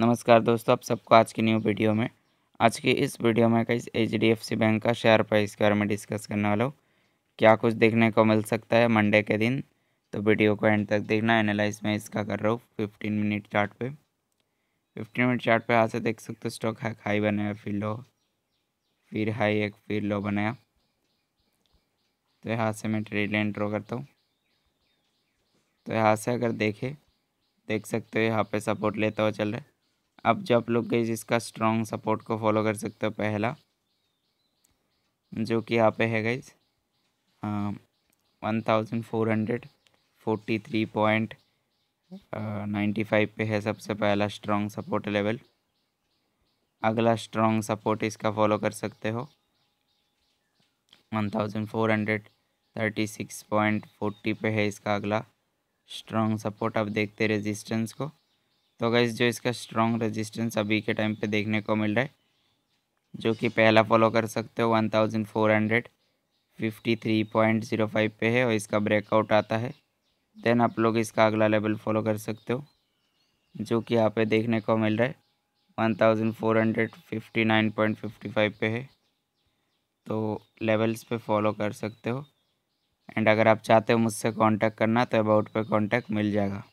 नमस्कार दोस्तों आप सबको आज की न्यू वीडियो में आज की इस वीडियो में कई H D F C bank का शेयर प्राइस के बारे में डिस्कस करने वाला हूँ क्या कुछ देखने को मिल सकता है मंडे के दिन तो वीडियो को एंड तक देखना एनालाइज में इसका कर रहा हूँ फिफ्टीन मिनट चार्ट पे फिफ्टीन मिनट चार्ट पे यहाँ से देख सकते हो स्टॉक हैक हाई बनाया फिर लो फिर हाई एक फिर लो बनाया तो यहाँ से मैं ट्रेड लाइन ड्रॉ करता हूँ तो यहाँ से अगर देखे देख सकते हो यहाँ पे सपोर्ट लेता हुआ चल रहा है अब जो आप लोग गई इसका स्ट्रॉन्ग सपोर्ट को फॉलो कर सकते हो पहला जो कि यहाँ पे है गई one thousand four hundred forty three point ninety five पे है सबसे पहला स्ट्रॉन्ग सपोर्ट लेवल अगला स्ट्रॉन्ग सपोर्ट इसका फॉलो कर सकते हो one thousand four hundred thirty six point forty पे है इसका अगला स्ट्रॉन्ग सपोर्ट अब देखते रेजिस्टेंस को तो अगर जो इसका स्ट्रॉन्ग रेजिस्टेंस अभी के टाइम पे देखने को मिल रहा है जो कि पहला फॉलो कर सकते हो one thousand four hundred fifty three point zero five पे है और इसका ब्रेकआउट आता है देन आप लोग इसका अगला लेवल फॉलो कर सकते हो जो कि यहाँ पे देखने को मिल रहा है one thousand four hundred fifty nine point fifty five पे है तो लेवल्स पे फॉलो कर सकते हो एंड अगर आप चाहते हो मुझसे कांटेक्ट करना तो अबाउट पे कांटेक्ट मिल जाएगा